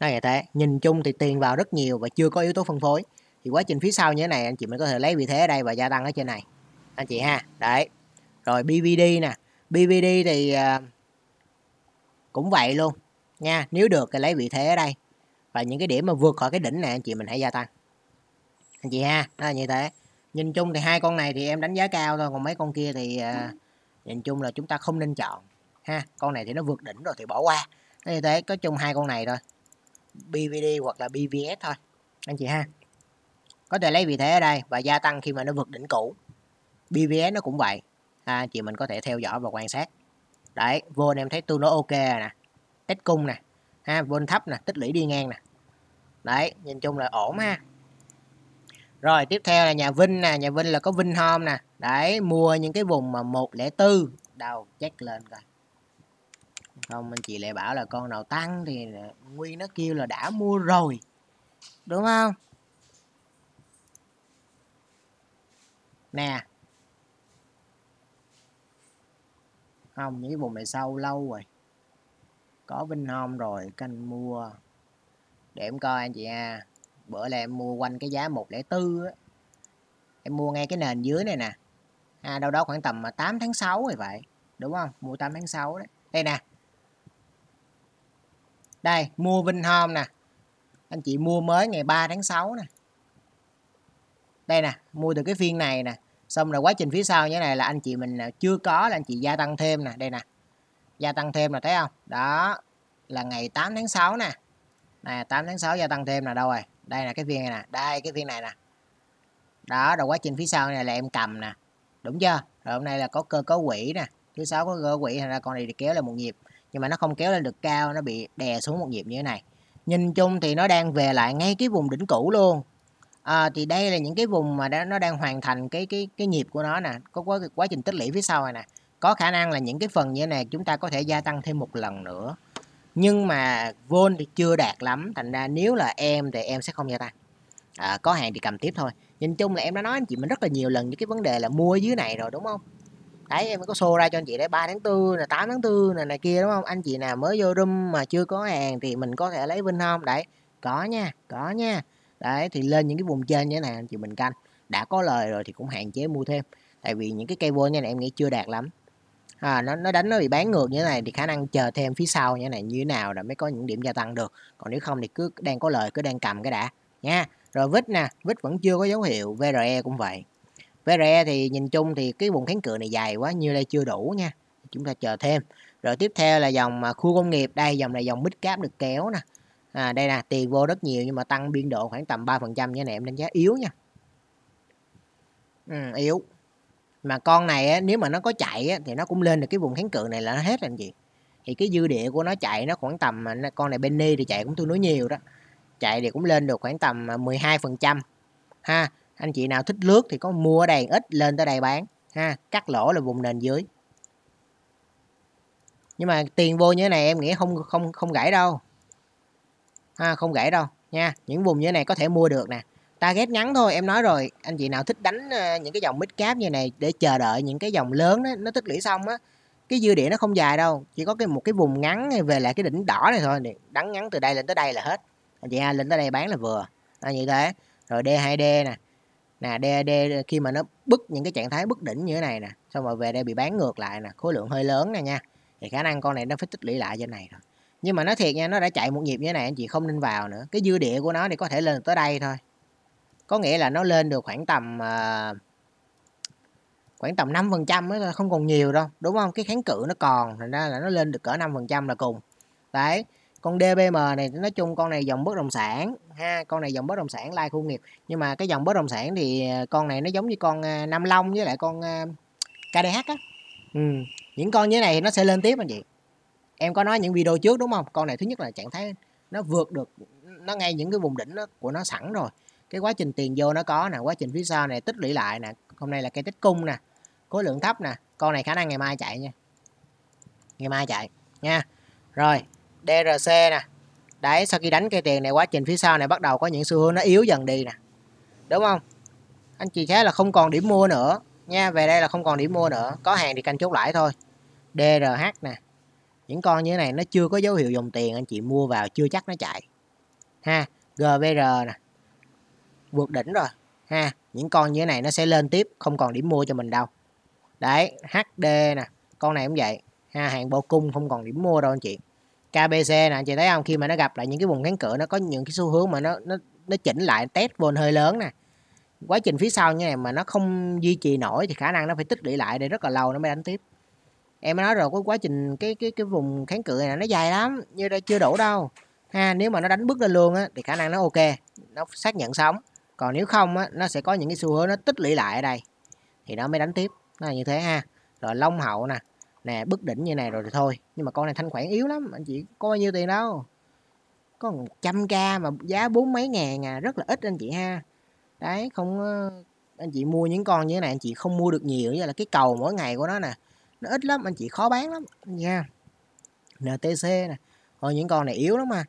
nói như thế nhìn chung thì tiền vào rất nhiều và chưa có yếu tố phân phối thì quá trình phía sau như thế này anh chị mình có thể lấy vị thế ở đây và gia tăng ở trên này anh chị ha đấy rồi BVD nè BVD thì à, cũng vậy luôn nha nếu được thì lấy vị thế ở đây và những cái điểm mà vượt khỏi cái đỉnh này anh chị mình hãy gia tăng anh chị ha đó là như thế nhìn chung thì hai con này thì em đánh giá cao thôi còn mấy con kia thì à, nhìn chung là chúng ta không nên chọn ha con này thì nó vượt đỉnh rồi thì bỏ qua đó như thế có chung hai con này thôi BVD hoặc là BVS thôi anh chị ha có thể lấy vị thế ở đây và gia tăng khi mà nó vượt đỉnh cũ BVS nó cũng vậy ha, chị mình có thể theo dõi và quan sát đấy vôn em thấy tương đối ok nè tích cung nè ha vôn thấp nè tích lũy đi ngang nè đấy nhìn chung là ổn ha rồi tiếp theo là nhà Vinh nè, nhà Vinh là có Vinh Home nè. Đấy, mua những cái vùng mà 104 đầu check lên coi. Không anh chị lại bảo là con nào tăng thì Nguyên nó kêu là đã mua rồi. Đúng không? Nè, không những cái vùng này sâu lâu rồi có vinh home rồi canh mua để em coi anh chị à bữa là em mua quanh cái giá 104 á em mua ngay cái nền dưới này nè à, đâu đó khoảng tầm 8 tháng 6 rồi vậy đúng không mua 8 tháng 6 đấy đây nè đây mua Vinhome nè anh chị mua mới ngày 3 tháng 6 nè đây nè mua từ cái phiên này nè xong rồi quá trình phía sau như thế này là anh chị mình à, chưa có là anh chị gia tăng thêm nè đây nè gia tăng thêm là thấy không đó là ngày 8 tháng 6 nè này 8 tháng 6 gia tăng thêm là đâu rồi đây là cái viên này nè đây cái viên này nè đó rồi quá trình phía sau này là em cầm nè đúng chưa rồi hôm nay là có cơ cấu quỷ nè thứ sáu có cơ quỷ quỹ thành ra con này thì kéo lên một nhịp nhưng mà nó không kéo lên được cao nó bị đè xuống một nhịp như thế này nhìn chung thì nó đang về lại ngay cái vùng đỉnh cũ luôn à, thì đây là những cái vùng mà đã, nó đang hoàn thành cái cái cái nhịp của nó nè có quá quá trình tích lũy phía sau này nè có khả năng là những cái phần như thế này chúng ta có thể gia tăng thêm một lần nữa nhưng mà vol thì chưa đạt lắm thành ra nếu là em thì em sẽ không gia tăng à, có hàng thì cầm tiếp thôi nhìn chung là em đã nói anh chị mình rất là nhiều lần những cái vấn đề là mua dưới này rồi đúng không đấy em có show ra cho anh chị đấy 3 tháng 4 là 8 tháng 4 này này kia đúng không anh chị nào mới vô room mà chưa có hàng thì mình có thể lấy vinh không đấy có nha có nha đấy thì lên những cái vùng trên như thế này thì mình canh đã có lời rồi thì cũng hạn chế mua thêm tại vì những cái cây vô như này em nghĩ chưa đạt lắm à, nó nó đánh nó bị bán ngược như thế này thì khả năng chờ thêm phía sau như thế này như thế nào là mới có những điểm gia tăng được còn nếu không thì cứ đang có lời cứ đang cầm cái đã nha rồi vít nè vít vẫn chưa có dấu hiệu vre cũng vậy vre thì nhìn chung thì cái vùng kháng cự này dài quá như đây chưa đủ nha chúng ta chờ thêm rồi tiếp theo là dòng à, khu công nghiệp đây dòng này dòng mid cap được kéo nè à, đây nè tiền vô rất nhiều nhưng mà tăng biên độ khoảng tầm 3% nha anh em đánh giá yếu nha ừ, yếu mà con này á, nếu mà nó có chạy á, thì nó cũng lên được cái vùng kháng cự này là nó hết anh chị thì cái dư địa của nó chạy nó khoảng tầm à, con này Benny thì chạy cũng tương đối nhiều đó chạy thì cũng lên được khoảng tầm 12% à, ha anh chị nào thích lướt thì có mua ở đây ít lên tới đây bán ha cắt lỗ là vùng nền dưới nhưng mà tiền vô như thế này em nghĩ không không không gãy đâu ha, không gãy đâu nha những vùng như thế này có thể mua được nè target ngắn thôi em nói rồi anh chị nào thích đánh ờ, những cái dòng mid cap như này để chờ đợi những cái dòng lớn đó, nó tích lũy xong á cái dư địa nó không dài đâu chỉ có cái một cái vùng ngắn về lại cái đỉnh đỏ này thôi đánh ngắn từ đây lên tới đây là hết anh chị ha lên tới đây bán là vừa à, như thế rồi D2D nè nè D2D khi mà nó bứt những cái trạng thái bứt đỉnh như thế này nè xong rồi về đây bị bán ngược lại nè khối lượng hơi lớn nè nha thì khả năng con này nó phải tích lũy lại trên này rồi nhưng mà nói thiệt nha nó đã chạy một nhịp như thế này anh chị không nên vào nữa cái dư địa của nó thì có thể lên tới đây thôi có nghĩa là nó lên được khoảng tầm uh, khoảng tầm năm phần trăm không còn nhiều đâu đúng không cái kháng cự nó còn thành ra là nó lên được cỡ năm phần trăm là cùng đấy con DBM này nói chung con này dòng bất động sản ha con này dòng bất động sản lai khu nghiệp nhưng mà cái dòng bất động sản thì ờ, con này nó giống như con ờ, Nam Long với lại con KDH á ừ. những con như thế này thì nó sẽ lên tiếp anh chị em có nói những video trước đúng không con này thứ nhất là trạng thái nó vượt được nó ngay những cái vùng đỉnh của nó sẵn rồi cái quá trình tiền vô nó có nè quá trình phía sau này tích lũy lại nè hôm nay là cây tích cung nè khối lượng thấp nè con này khả năng ngày mai chạy nha ngày mai chạy nha rồi DRC nè đấy sau khi đánh cây tiền này quá trình phía sau này bắt đầu có những xu hướng nó yếu dần đi nè đúng không anh chị thấy là không còn điểm mua nữa nha về đây là không còn điểm mua nữa có hàng thì canh chốt lại thôi DRH nè những con như thế này nó chưa có dấu hiệu dòng tiền anh chị mua vào chưa chắc nó chạy ha GVR nè vượt đỉnh rồi ha những con như thế này nó sẽ lên tiếp không còn điểm mua cho mình đâu đấy HD nè con này cũng vậy ha hàng bao cung không còn điểm mua đâu anh chị KBC nè anh chị thấy không khi mà nó gặp lại những cái vùng kháng cự nó có những cái xu hướng mà nó nó nó chỉnh lại test vôn hơi lớn nè quá trình phía sau như này mà nó không duy trì nổi thì khả năng nó phải tích lũy lại để rất là lâu nó mới đánh tiếp em nói rồi cái quá trình cái cái cái vùng kháng cự này nó dài lắm như đây chưa đủ đâu ha nếu mà nó đánh bước lên luôn á thì khả năng nó ok nó xác nhận sống còn nếu không á nó sẽ có những cái xu hướng nó tích lũy lại ở đây thì nó mới đánh tiếp nó là như thế ha rồi long hậu nè nè bức đỉnh như này rồi thì thôi nhưng mà con này thanh khoản yếu lắm anh chị có bao nhiêu tiền đâu có 100 k mà giá bốn mấy ngàn à rất là ít anh chị ha đấy không anh chị mua những con như thế này anh chị không mua được nhiều như là cái cầu mỗi ngày của nó nè nó ít lắm anh chị khó bán lắm nha NTC nè hồi những con này yếu lắm mà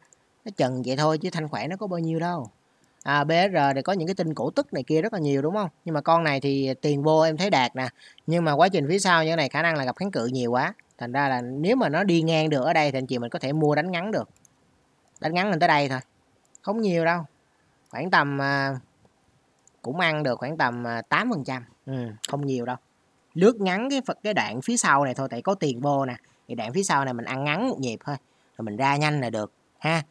nó chần vậy thôi chứ thanh khoản nó có bao nhiêu đâu à, BR thì có những cái tin cổ tức này kia rất là nhiều đúng không nhưng mà con này thì tiền vô em thấy đạt nè nhưng mà quá trình phía sau như thế này khả năng là gặp kháng cự nhiều quá thành ra là nếu mà nó đi ngang được ở đây thì anh chị mình có thể mua đánh ngắn được đánh ngắn lên tới đây thôi không nhiều đâu khoảng tầm à, cũng ăn được khoảng tầm 8 à, phần trăm ừ, không nhiều đâu lướt ngắn cái phật cái đoạn phía sau này thôi tại có tiền vô nè thì đoạn phía sau này mình ăn ngắn một nhịp thôi rồi mình ra nhanh là được ha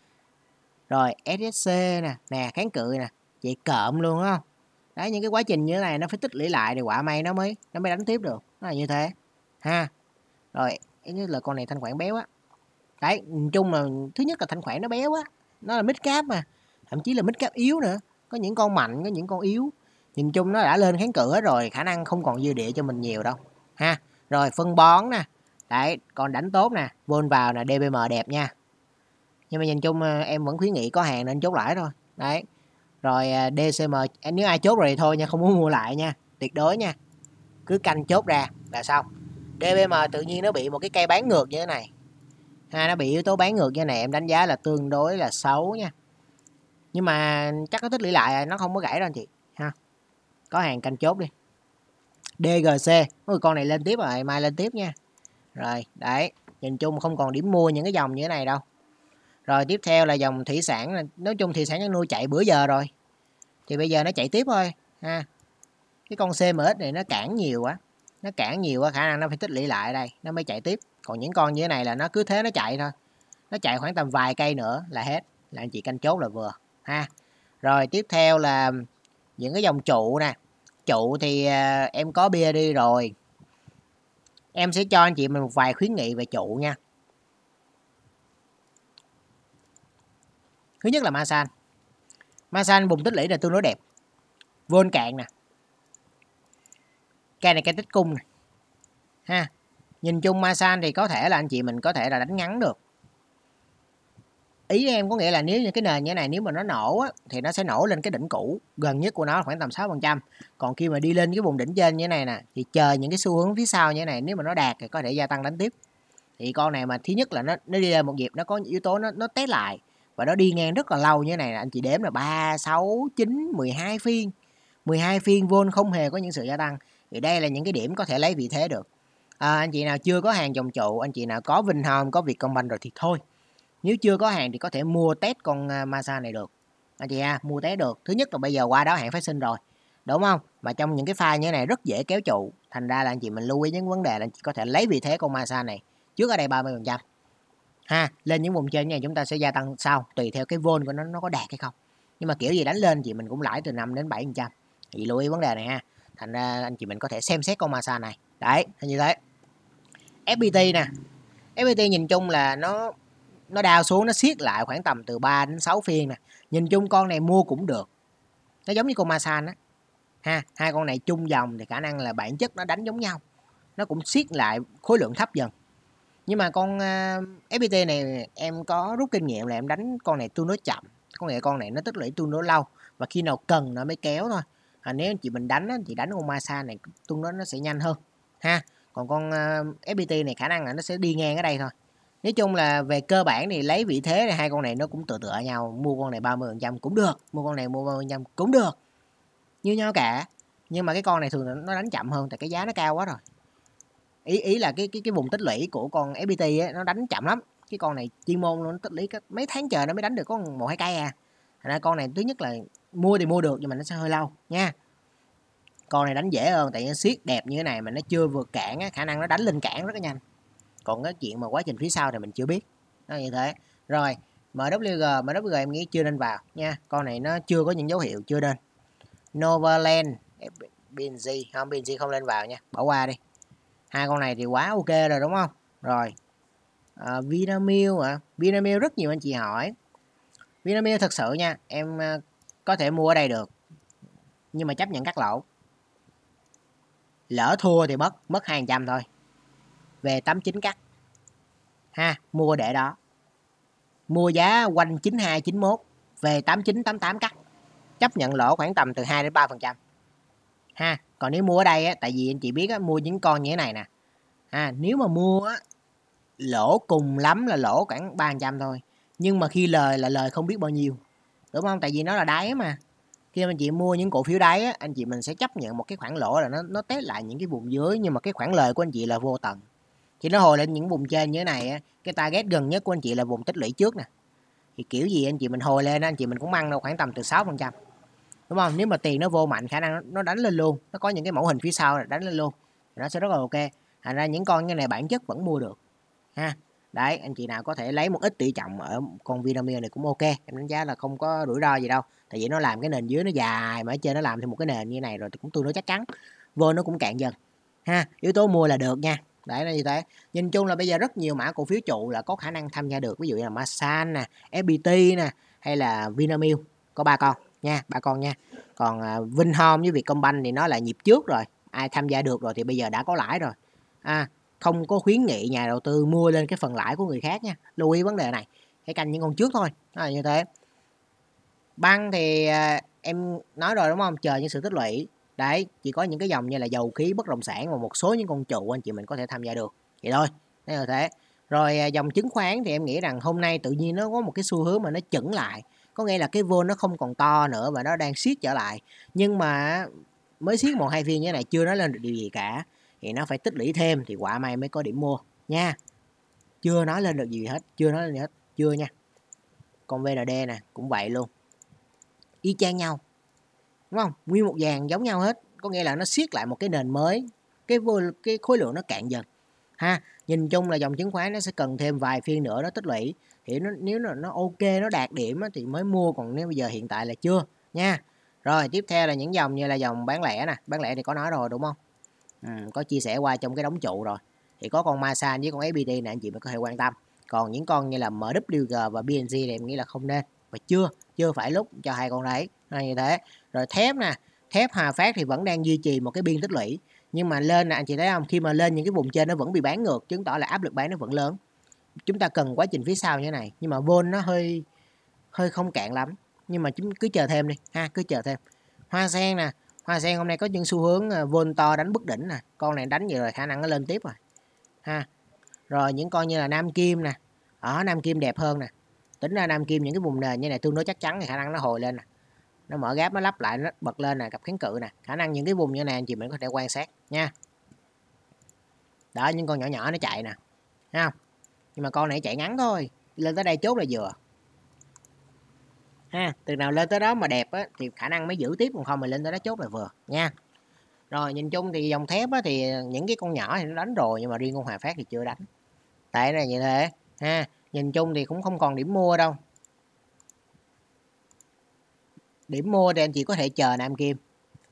rồi SSC nè nè kháng cự nè vậy cộm luôn không đấy những cái quá trình như thế này nó phải tích lũy lại thì quả may nó mới nó mới đánh tiếp được nó là như thế ha rồi ý như là con này thanh khoản béo á đấy chung là thứ nhất là thanh khoản nó béo á nó là mít cáp mà thậm chí là mít cáp yếu nữa có những con mạnh có những con yếu nhìn chung nó đã lên kháng cửa rồi khả năng không còn dư địa cho mình nhiều đâu ha rồi phân bón nè đấy còn đánh tốt nè vôn vào nè dbm đẹp nha nhưng mà nhìn chung ờ, em vẫn khuyến nghị có hàng nên chốt lại thôi đấy rồi ờ, dcm à, nếu ai chốt rồi thì thôi nha không muốn mua lại nha tuyệt đối nha cứ canh chốt ra là xong dbm tự nhiên nó bị một cái cây bán ngược như thế này ha nó bị yếu tố bán ngược như thế này em đánh giá là tương đối là xấu nha nhưng mà chắc nó tích lũy lại nó không có gãy đâu anh chị có hàng canh chốt đi DGC Ôi, con này lên tiếp rồi mai lên tiếp nha rồi đấy nhìn chung không còn điểm mua những cái dòng như thế này đâu rồi tiếp theo là dòng thủy sản nói chung thủy sản nó nuôi chạy bữa giờ rồi thì bây giờ nó chạy tiếp thôi ha cái con CMX này nó cản nhiều quá nó cản nhiều quá khả năng nó phải tích lũy lại đây nó mới chạy tiếp còn những con như thế này là nó cứ thế nó chạy thôi nó chạy khoảng tầm vài cây nữa là hết là anh chị canh chốt là vừa ha rồi tiếp theo là những cái dòng trụ nè trụ thì uh, em có bia đi rồi em sẽ cho anh chị mình một vài khuyến nghị về trụ nha thứ nhất là masan masan bùng tích lũy là tương đối đẹp vôn cạn nè cây này cây tích cung nè ha nhìn chung masan thì có thể là anh chị mình có thể là đánh ngắn được ý em có nghĩa là nếu như cái nền như thế này nếu mà nó nổ á, thì nó sẽ nổ lên cái đỉnh cũ gần nhất của nó khoảng tầm 6% còn khi mà đi lên cái vùng đỉnh trên như thế này nè thì chờ những cái xu hướng phía sau như thế này nếu mà nó đạt thì có thể gia tăng đánh tiếp thì con này mà thứ nhất là nó nó đi lên một nhịp nó có yếu tố nó nó té lại và nó đi ngang rất là lâu như thế này anh chị đếm là 3, 6, 9, 12 phiên 12 phiên vôn không hề có những sự gia tăng thì đây là những cái điểm có thể lấy vị thế được à, anh chị nào chưa có hàng dòng trụ anh chị nào có vinh hồng có công Vietcombank rồi thì thôi nếu chưa có hàng thì có thể mua test con à, Masa này được anh chị ha mua test được thứ nhất là bây giờ qua đáo hạn phát sinh rồi đúng không mà trong những cái file như thế này rất dễ kéo trụ thành ra là anh chị mình lưu ý những vấn đề là anh chị có thể lấy vị thế con Masa này trước ở đây 30 phần trăm ha lên những vùng trên này chúng ta sẽ gia tăng sau tùy theo cái vol của nó nó có đạt hay không nhưng mà kiểu gì đánh lên thì mình cũng lãi từ 5 đến 7 phần trăm thì lưu ý vấn đề này ha thành ra anh chị mình có thể xem xét con Masa này đấy như thế FPT nè FPT nhìn chung là nó nó đào xuống nó siết lại khoảng tầm từ 3 đến 6 phiên nè nhìn chung con này mua cũng được nó giống như con masan á ha hai con này chung dòng thì khả năng là bản chất nó đánh giống nhau nó cũng siết lại khối lượng thấp dần nhưng mà con uh, à, FPT này em có rút kinh nghiệm là em đánh con này tương đối chậm có nghĩa con này nó tích lũy tương đối lâu và khi nào cần nó mới kéo thôi à, nếu chị mình đánh thì đánh con masan này tương đối nó sẽ nhanh hơn ha còn con uh, à, FPT này khả năng là nó sẽ đi ngang ở đây thôi nói chung là về cơ bản thì lấy vị thế thì hai con này nó cũng tựa tựa nhau mua con này 30% cũng được mua con này mua 30% cũng được như nhau cả nhưng mà cái con này thường nó đánh chậm hơn tại cái giá nó cao quá rồi ý ý là cái cái cái vùng tích lũy của con FPT ấy, nó đánh chậm lắm cái con này chuyên môn nó tích lũy các mấy tháng chờ nó mới đánh được có một hai cây à thành ra con này thứ nhất là mua thì mua được nhưng mà nó sẽ hơi lâu nha con này đánh dễ hơn tại nó siết đẹp như thế này mà nó chưa vượt cản á, khả năng nó đánh lên cản rất là nhanh còn cái chuyện mà quá trình phía sau thì mình chưa biết nó như thế rồi MWG MWG em nghĩ chưa nên vào nha con này nó chưa có những dấu hiệu chưa nên Novaland BNG không BNG không lên vào nha bỏ qua đi hai con này thì quá ok rồi đúng không rồi à, Vinamilk à. Vinamilk rất nhiều anh chị hỏi Vinamilk thật sự nha em à, có thể mua ở đây được nhưng mà chấp nhận cắt lỗ lỡ thua thì mất mất hai trăm thôi về 89 cắt ha mua để đó mua giá quanh 92 91 về 89 88 cắt chấp nhận lỗ khoảng tầm từ 2 đến 3 phần trăm ha còn nếu mua ở đây á, tại vì anh chị biết á, mua những con như thế này nè ha nếu mà mua á, lỗ cùng lắm là lỗ khoảng trăm thôi nhưng mà khi lời là lời không biết bao nhiêu đúng không tại vì nó là đáy mà khi anh chị mua những cổ phiếu đáy á, anh chị mình sẽ chấp nhận một cái khoản lỗ là nó nó test lại những cái vùng dưới nhưng mà cái khoản lời của anh chị là vô tận khi nó hồi lên những vùng trên như thế này á, cái target gần nhất của anh chị là vùng tích lũy trước nè. Thì kiểu gì anh chị mình hồi lên anh chị mình cũng ăn đâu khoảng tầm từ 6%. Đúng không? Nếu mà tiền nó vô mạnh khả năng nó đánh lên luôn, nó có những cái mẫu hình phía sau là đánh lên luôn. Thì nó sẽ rất là ok. Thành ra những con như này bản chất vẫn mua được. Ha. Đấy, anh chị nào có thể lấy một ít tỷ trọng ở con Vinamilk này cũng ok. Em đánh giá là không có rủi ro gì đâu. Tại vì nó làm cái nền dưới nó dài mà ở trên nó làm thêm một cái nền như này rồi thì cũng tương đối chắc chắn. Vô nó cũng cạn dần. Ha, yếu tố mua là được nha đấy là như thế nhìn chung là bây giờ rất nhiều mã cổ phiếu trụ là có khả năng tham gia được ví dụ như là Masan nè FPT nè hay là Vinamilk có ba con nha ba con nha còn à, Vinhome với Vietcombank thì nó là nhịp trước rồi ai tham gia được rồi thì bây giờ đã có lãi rồi à, không có khuyến nghị nhà đầu tư mua lên cái phần lãi của người khác nha lưu ý vấn đề này hãy canh những con trước thôi đó là như thế băng thì à, em nói rồi đúng không chờ những sự tích lũy đấy chỉ có những cái dòng như là dầu khí bất động sản và một số những con trụ anh chị mình có thể tham gia được vậy thôi đấy là thế rồi à, dòng chứng khoán thì em nghĩ rằng hôm nay tự nhiên nó có một cái xu hướng mà nó chững lại có nghĩa là cái vôn nó không còn to nữa và nó đang siết trở lại nhưng mà mới siết một hai phiên như thế này chưa nói lên được điều gì cả thì nó phải tích lũy thêm thì quả may mới có điểm mua nha chưa nói lên được gì hết chưa nói lên gì hết chưa nha còn VND nè cũng vậy luôn y chang nhau đúng không nguyên một dàn giống nhau hết có nghĩa là nó siết lại một cái nền mới cái vô, cái khối lượng nó cạn dần ha nhìn chung là dòng chứng khoán nó sẽ cần thêm vài phiên nữa nó tích lũy thì nó, nếu nó, nó ok nó đạt điểm thì mới mua còn nếu bây giờ hiện tại là chưa nha rồi tiếp theo là những dòng như là dòng bán lẻ nè bán lẻ thì có nói rồi đúng không ừ, có chia sẻ qua trong cái đóng trụ rồi thì có con Masan với con FPT nè anh chị mới có thể quan tâm còn những con như là MWG và BNG thì em nghĩ là không nên mà chưa chưa phải lúc cho hai con đấy là như thế rồi thép nè thép Hòa Phát thì vẫn đang duy trì một cái biên tích lũy nhưng mà lên nè anh chị thấy không khi mà lên những cái vùng trên nó vẫn bị bán ngược chứng tỏ là áp lực bán nó vẫn lớn chúng ta cần quá trình phía sau như thế này nhưng mà vôn nó hơi hơi không cạn lắm nhưng mà chúng cứ chờ thêm đi ha cứ chờ thêm hoa sen nè hoa sen hôm nay có những xu hướng à, vôn to đánh bức đỉnh nè con này đánh vậy rồi khả năng nó lên tiếp rồi ha rồi những con như là nam kim nè ở nam kim đẹp hơn nè tính ra nam kim những cái vùng nền như này tương đối chắc chắn thì khả năng nó hồi lên nè nó mở gáp nó lắp lại nó bật lên nè cặp kháng cự nè khả năng những cái vùng như này anh chị mình có thể quan sát nha đó những con nhỏ nhỏ nó chạy nè thấy không nhưng mà con này chạy ngắn thôi lên tới đây chốt là vừa ha từ nào lên tới đó mà đẹp á, thì khả năng mới giữ tiếp còn không mà lên tới đó chốt là vừa nha rồi nhìn chung thì dòng thép á, thì những cái con nhỏ thì nó đánh rồi nhưng mà riêng con hòa phát thì chưa đánh tại này như thế ha nhìn chung thì cũng không còn điểm mua đâu điểm mua thì anh chị có thể chờ nam kim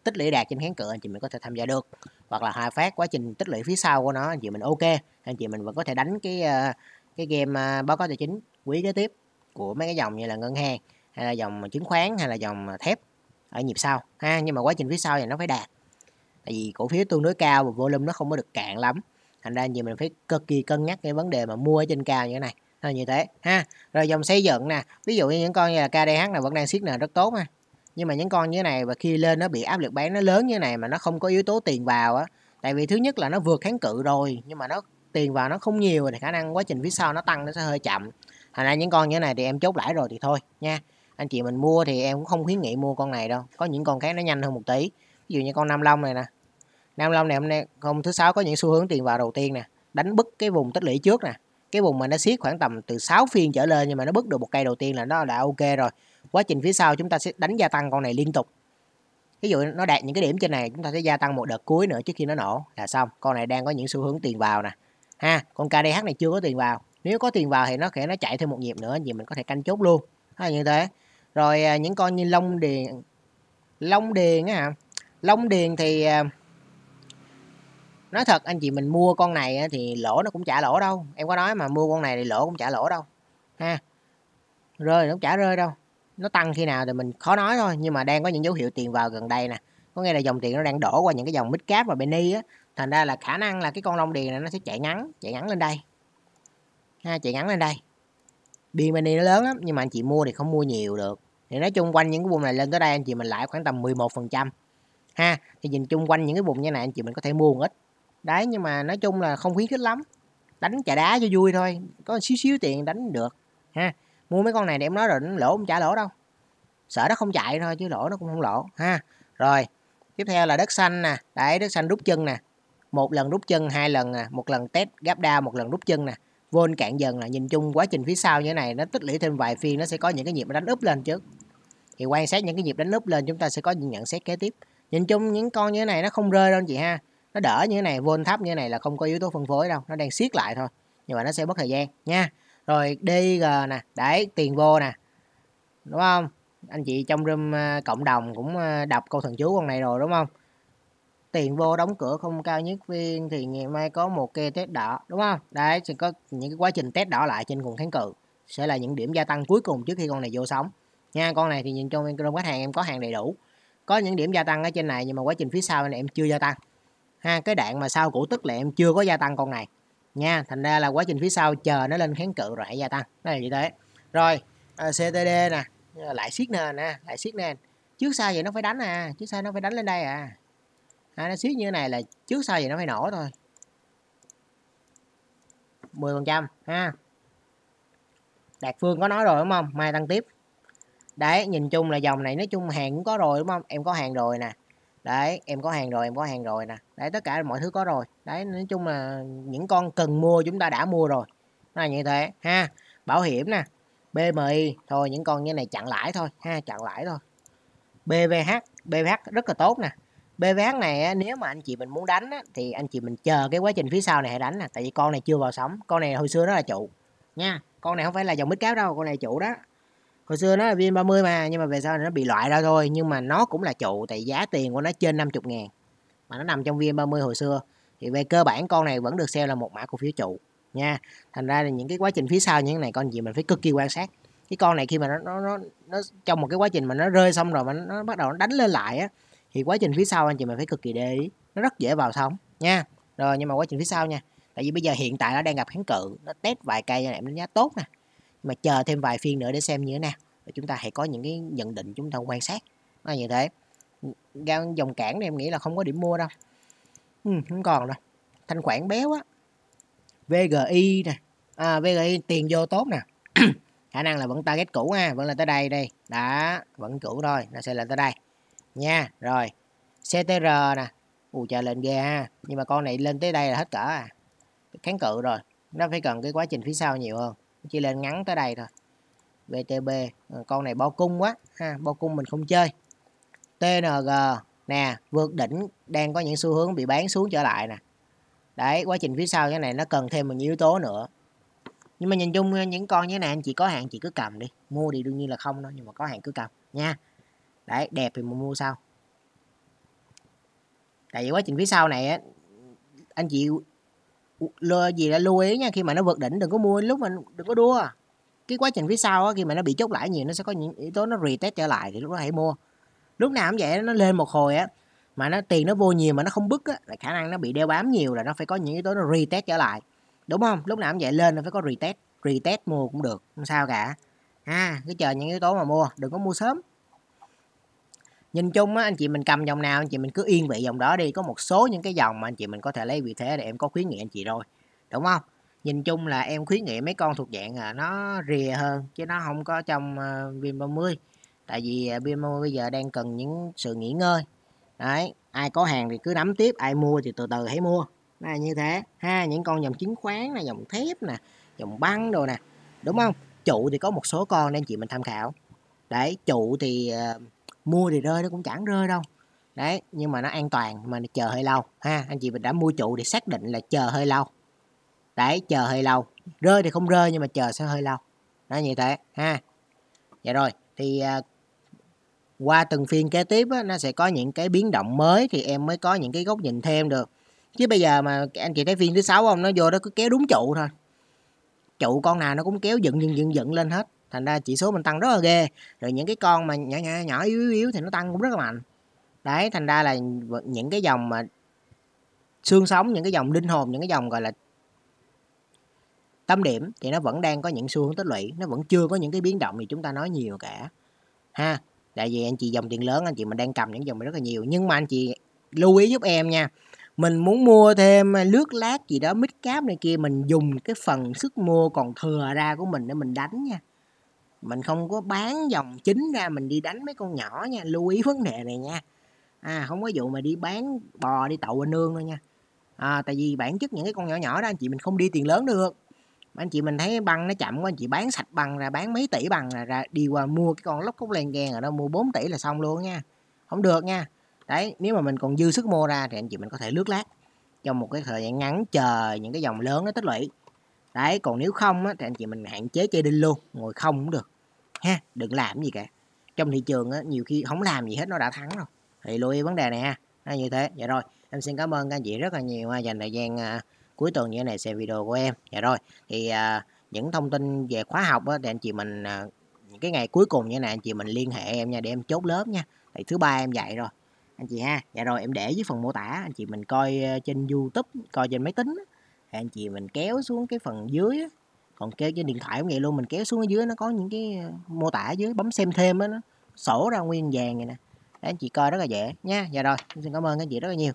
tích lũy đạt trên kháng cự anh chị mình có thể tham gia được hoặc là hòa phát quá trình tích lũy phía sau của nó anh chị mình ok anh chị mình vẫn có thể đánh cái ờ, cái game ờ, báo cáo tài chính quý kế tiếp của mấy cái dòng như là ngân hàng hay là dòng chứng khoán hay là dòng ờ, thép ở nhịp sau ha nhưng mà quá trình phía sau thì nó phải đạt tại vì cổ phiếu tương đối cao và volume nó không có được cạn lắm thành ra anh chị mình phải cực kỳ cân nhắc cái vấn đề mà mua ở trên cao như thế này à, như thế ha rồi dòng xây dựng nè ví dụ như những con như là KDH này vẫn đang siết nền rất tốt ha nhưng mà những con như thế này và khi lên nó bị áp lực bán nó lớn như thế này mà nó không có yếu tố tiền vào á tại vì thứ nhất là nó vượt kháng cự rồi nhưng mà nó tiền vào nó không nhiều thì khả năng quá trình phía sau nó tăng nó sẽ hơi chậm thành ra những con như thế này thì em chốt lãi rồi thì thôi nha anh chị mình mua thì em cũng không khuyến nghị mua con này đâu có những con khác nó nhanh hơn một tí ví dụ như con nam long này nè nam long này hôm nay hôm thứ sáu có những xu hướng tiền vào đầu tiên nè đánh bứt cái vùng tích lũy trước nè cái vùng mà nó siết khoảng tầm từ 6 phiên trở lên nhưng mà nó bứt được một cây đầu tiên là nó đã ok rồi quá trình phía sau chúng ta sẽ đánh gia tăng con này liên tục ví dụ nó đạt những cái điểm trên này chúng ta sẽ gia tăng một đợt cuối nữa trước khi nó nổ là xong con này đang có những xu hướng tiền vào nè ha con KDH này chưa có tiền vào nếu có tiền vào thì nó sẽ nó chạy thêm một nhịp nữa thì mình có thể canh chốt luôn hay như thế rồi à, những con như long điền long điền á long điền thì à, nói thật anh chị mình mua con này thì lỗ nó cũng chả lỗ đâu em có nói mà mua con này thì lỗ cũng chả lỗ đâu ha rơi nó cũng chả rơi đâu nó tăng khi nào thì mình khó nói thôi nhưng mà đang có những dấu hiệu tiền vào gần đây nè có nghĩa là dòng tiền nó đang đổ qua những cái dòng mid cap và penny á thành ra là khả năng là cái con long điền này nó sẽ chạy ngắn chạy ngắn lên đây ha chạy ngắn lên đây biên penny nó lớn lắm nhưng mà anh chị mua thì không mua nhiều được thì nói chung quanh những cái vùng này lên tới đây anh chị mình lại khoảng tầm 11% ha thì nhìn chung quanh những cái vùng như này anh chị mình có thể mua một ít đấy nhưng mà nói chung là không khuyến khích lắm đánh chà đá cho vui thôi có xíu xíu tiền đánh được ha mua mấy con này để em nói rồi nó lỗ không trả lỗ đâu sợ nó không chạy thôi chứ lỗ nó cũng không lỗ ha rồi tiếp theo là đất xanh nè đấy đất xanh rút chân nè một lần rút chân hai lần nè à. một lần test gáp đa, một lần rút chân nè vôn cạn dần là nhìn chung quá trình phía sau như thế này nó tích lũy thêm vài phiên nó sẽ có những cái nhịp đánh úp lên trước thì quan sát những cái nhịp đánh úp lên chúng ta sẽ có những nhận xét kế tiếp nhìn chung những con như thế này nó không rơi đâu anh chị ha nó đỡ như thế này vôn thấp như thế này là không có yếu tố phân phối đâu nó đang siết lại thôi nhưng mà nó sẽ mất thời gian nha rồi DG nè đấy tiền vô nè đúng không anh chị trong room à, cộng đồng cũng à, đọc câu thần chú con này rồi đúng không tiền vô đóng cửa không cao nhất viên thì ngày mai có một cây test đỏ đúng không đấy sẽ có những cái quá trình test đỏ lại trên cùng kháng cự sẽ là những điểm gia tăng cuối cùng trước khi con này vô sóng nha con này thì nhìn trong room khách hàng em có hàng đầy đủ có những điểm gia tăng ở trên này nhưng mà quá trình phía sau này em chưa gia tăng ha cái đạn mà sau củ tức là em chưa có gia tăng con này nha thành ra là quá trình phía sau chờ nó lên kháng cự rồi hãy gia tăng đây là như thế rồi à, ctd nè lại siết nền nè lại siết nền trước sau vậy nó phải đánh à trước sau nó phải đánh lên đây à, à nó siết như thế này là trước sau vậy nó phải nổ thôi 10 phần trăm ha Đạt Phương có nói rồi đúng không mai tăng tiếp đấy nhìn chung là dòng này nói chung hàng cũng có rồi đúng không em có hàng rồi nè đấy em có hàng rồi em có hàng rồi nè đấy tất cả mọi thứ có rồi đấy nói chung là những con cần mua chúng ta đã mua rồi nó là như thế ha bảo hiểm nè BMI thôi những con như này chặn lãi thôi ha chặn lãi thôi BVH BVH rất là tốt nè BVH này nếu mà anh chị mình muốn đánh thì anh chị mình chờ cái quá trình phía sau này hãy đánh nè tại vì con này chưa vào sóng con này hồi xưa nó là trụ nha con này không phải là dòng mít cáo đâu con này chủ đó hồi xưa nó là VN30 mà nhưng mà về sau nó bị loại ra thôi nhưng mà nó cũng là trụ tại giá tiền của nó trên 50 ngàn mà nó nằm trong VN30 hồi xưa thì về cơ bản con này vẫn được xem là một mã cổ phiếu trụ nha thành ra là những cái quá trình phía sau như thế này con gì mình phải cực kỳ quan sát cái con này khi mà nó nó nó, nó trong một cái quá trình mà nó rơi xong rồi mà nó, nó bắt đầu nó đánh lên lại á thì quá trình phía sau anh chị mình phải cực kỳ để ý nó rất dễ vào sóng nha rồi nhưng mà quá trình phía sau nha tại vì bây giờ hiện tại nó đang gặp kháng cự nó test vài cây cho em đánh giá tốt nè mà chờ thêm vài phiên nữa để xem như thế nào và chúng ta hãy có những cái nhận định chúng ta quan sát là như thế dòng cản này em nghĩ là không có điểm mua đâu ừ, không còn đâu thanh khoản béo á VGI nè à, VGI tiền vô tốt nè khả năng là vẫn target cũ ha vẫn là tới đây đây đã vẫn cũ rồi, nó sẽ là tới đây nha rồi CTR nè ù trời lên ghê ha nhưng mà con này lên tới đây là hết cỡ à kháng cự rồi nó phải cần cái quá trình phía sau nhiều hơn chỉ lên ngắn tới đây thôi VTB ờ, con này bo cung quá ha bo cung mình không chơi TNG nè vượt đỉnh đang có những xu hướng bị bán xuống trở lại nè đấy quá trình phía sau cái này nó cần thêm một yếu tố nữa nhưng mà nhìn chung ờ, những con như thế này anh chị có hàng chị cứ cầm đi mua thì đương nhiên là không đâu nhưng mà có hàng cứ cầm nha đấy đẹp thì mình mua sau tại vì quá trình phía sau này á anh chị gì là lưu ý nha khi mà nó vượt đỉnh đừng có mua lúc mà đừng có đua cái quá trình phía sau á, khi mà nó bị chốt lại nhiều nó sẽ có những yếu tố nó retest trở lại thì lúc đó hãy mua lúc nào cũng vậy nó lên một hồi á mà nó tiền nó vô nhiều mà nó không bứt á là khả năng nó bị đeo bám nhiều là nó phải có những yếu tố nó retest trở lại đúng không lúc nào cũng vậy lên nó phải có retest retest mua cũng được không sao cả ha à, cứ chờ những yếu tố mà mua đừng có mua sớm nhìn chung á anh chị mình cầm dòng nào anh chị mình cứ yên vị dòng đó đi có một số những cái dòng mà anh chị mình có thể lấy vị thế để em có khuyến nghị anh chị rồi đúng không nhìn chung là em khuyến nghị mấy con thuộc dạng là nó rìa hơn chứ nó không có trong uh, Vin 30 tại vì uh, Vin 30 bây giờ đang cần những sự nghỉ ngơi đấy ai có hàng thì cứ nắm tiếp ai mua thì từ từ hãy mua là như thế ha những con dòng chứng khoán là dòng thép nè dòng băng đồ nè đúng không trụ thì có một số con nên chị mình tham khảo đấy trụ thì uh, mua thì rơi nó cũng chẳng rơi đâu đấy nhưng mà nó an toàn mà chờ hơi lâu ha anh chị mình đã mua trụ để xác định là chờ hơi lâu đấy chờ hơi lâu rơi thì không rơi nhưng mà chờ sẽ hơi lâu nó như thế ha vậy dạ rồi thì à, qua từng phiên kế tiếp á, nó sẽ có những cái biến động mới thì em mới có những cái góc nhìn thêm được chứ bây giờ mà anh chị thấy phiên thứ sáu không nó vô nó cứ kéo đúng trụ thôi trụ con nào nó cũng kéo dựng dựng dựng dựng lên hết thành ra chỉ số mình tăng rất là ghê rồi những cái con mà nhỏ nhỏ nhỏ yếu yếu thì nó tăng cũng rất là mạnh đấy thành ra là những cái dòng mà xương sống những cái dòng linh hồn những cái dòng gọi là tâm điểm thì nó vẫn đang có những xu hướng tích lũy nó vẫn chưa có những cái biến động thì chúng ta nói nhiều cả ha tại vì anh chị dòng tiền lớn anh chị mình đang cầm những dòng rất là nhiều nhưng mà anh chị lưu ý giúp em nha mình muốn mua thêm lướt lát gì đó mít cáp này kia mình dùng cái phần sức mua còn thừa ra của mình để mình đánh nha mình không có bán dòng chính ra mình đi đánh mấy con nhỏ nha lưu ý vấn đề này nha à không có vụ mà đi bán bò đi tậu anh nương đâu nha à, tại vì bản chất những cái con nhỏ nhỏ đó anh chị mình không đi tiền lớn được anh chị mình thấy băng nó chậm quá anh chị bán sạch bằng là bán mấy tỷ bằng là ra đi qua mua cái con lóc cốc len gen ở đâu mua 4 tỷ là xong luôn nha không được nha đấy nếu mà mình còn dư sức mua ra thì anh chị mình có thể lướt lát trong một cái thời gian ngắn chờ những cái dòng lớn nó tích lũy đấy còn nếu không á, thì anh chị mình hạn chế chơi đinh luôn ngồi không cũng được ha đừng làm gì cả trong thị trường á, nhiều khi không làm gì hết nó đã thắng rồi thì lưu ý vấn đề này ha à, như thế vậy dạ rồi em xin cảm ơn các anh chị rất là nhiều ha, dành thời gian à, cuối tuần như thế này xem video của em vậy dạ rồi thì à, những thông tin về khóa học á, thì anh chị mình à, những cái ngày cuối cùng như thế này anh chị mình liên hệ em nha để em chốt lớp nha thì thứ ba em dạy rồi anh chị ha dạ rồi em để dưới phần mô tả anh chị mình coi à, trên youtube coi trên máy tính á. thì anh chị mình kéo xuống cái phần dưới còn kéo trên điện thoại cũng vậy luôn mình kéo xuống ở dưới nó có những cái ờ, mô tả ở dưới bấm xem thêm á nó sổ ra nguyên vàng vậy nè anh chị coi rất là dễ nha dạ rồi xin cảm ơn các chị rất là nhiều